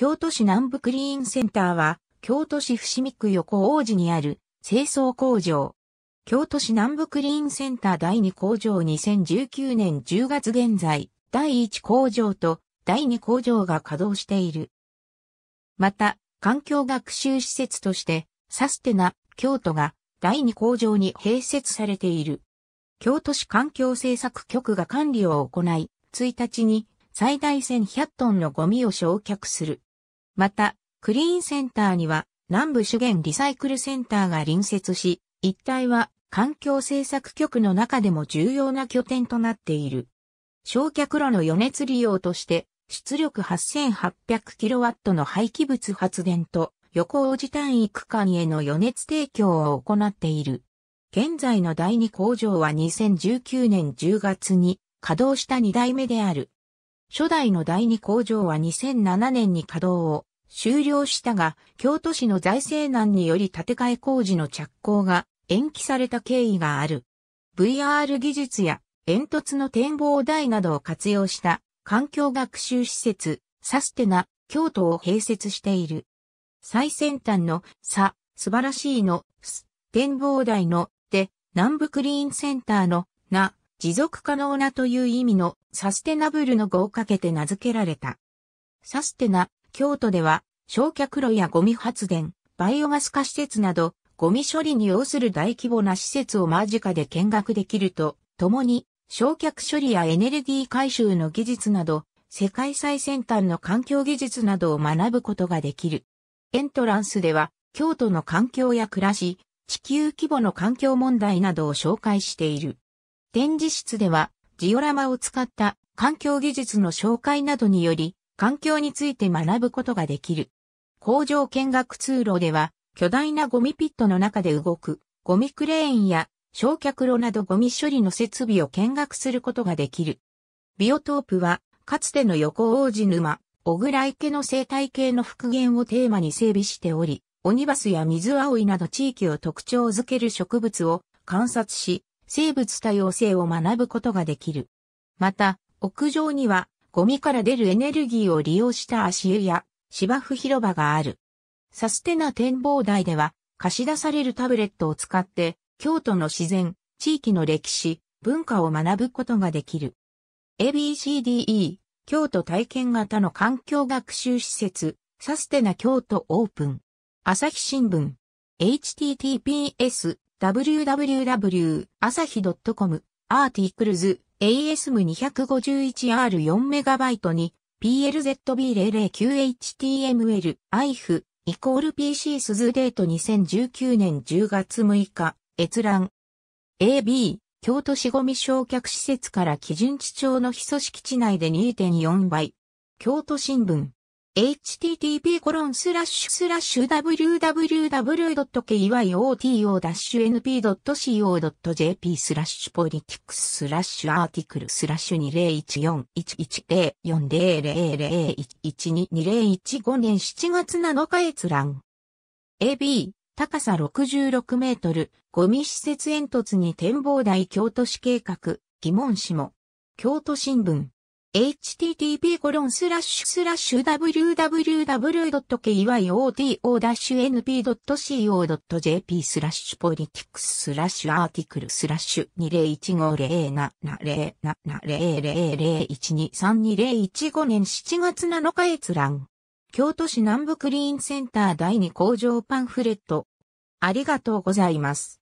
京都市南部クリーンセンターは、京都市伏見区横王子にある清掃工場。京都市南部クリーンセンター第2工場2019年10月現在、第1工場と第2工場が稼働している。また、環境学習施設として、サステナ、京都が第2工場に併設されている。京都市環境政策局が管理を行い、1日に最大1100トンのゴミを焼却する。また、クリーンセンターには南部資源リサイクルセンターが隣接し、一帯は環境政策局の中でも重要な拠点となっている。焼却炉の余熱利用として、出力 8800kW の廃棄物発電と、横王子単位区間への余熱提供を行っている。現在の第2工場は2019年10月に稼働した2代目である。初代の第2工場は2007年に稼働を終了したが、京都市の財政難により建て替え工事の着工が延期された経緯がある。VR 技術や煙突の展望台などを活用した環境学習施設、サステナ、京都を併設している。最先端の、さ、素晴らしいの、す、展望台の、で、南部クリーンセンターの、な、持続可能なという意味のサステナブルの語をかけて名付けられた。サステナ京都では、焼却炉やゴミ発電、バイオマス化施設など、ゴミ処理に要する大規模な施設を間近で見学できると、共に、焼却処理やエネルギー回収の技術など、世界最先端の環境技術などを学ぶことができる。エントランスでは、京都の環境や暮らし、地球規模の環境問題などを紹介している。展示室では、ジオラマを使った環境技術の紹介などにより、環境について学ぶことができる。工場見学通路では、巨大なゴミピットの中で動く、ゴミクレーンや焼却炉などゴミ処理の設備を見学することができる。ビオトープは、かつての横王子沼、小倉池の生態系の復元をテーマに整備しており、オニバスや水葵など地域を特徴づける植物を観察し、生物多様性を学ぶことができる。また、屋上にはゴミから出るエネルギーを利用した足湯や芝生広場がある。サステナ展望台では貸し出されるタブレットを使って京都の自然、地域の歴史、文化を学ぶことができる。ABCDE 京都体験型の環境学習施設サステナ京都オープン朝日新聞 https www 朝日 .com アーティクルズ ASM251R4MB に PLZB009HTML IF イコール PC スズデート2019年10月6日閲覧 AB 京都市ゴミ焼却施設から基準地町の非組織地内で2.4倍京都新聞 http://www.kyoto-np.co.jp スラッシュポリティクススラッシュアーティクルスラッシュ2014104001122015 1年7月7日閲覧。AB、高さ66メートル、ゴミ施設煙突に展望台京都市計画、疑問詞も。京都新聞。http://www.kyoto-np.co.jp スラッシュポリティクススラッシュアーティクルスラッシュ201507700001232015年7月7日閲覧。京都市南部クリーンセンター第2工場パンフレット。ありがとうございます。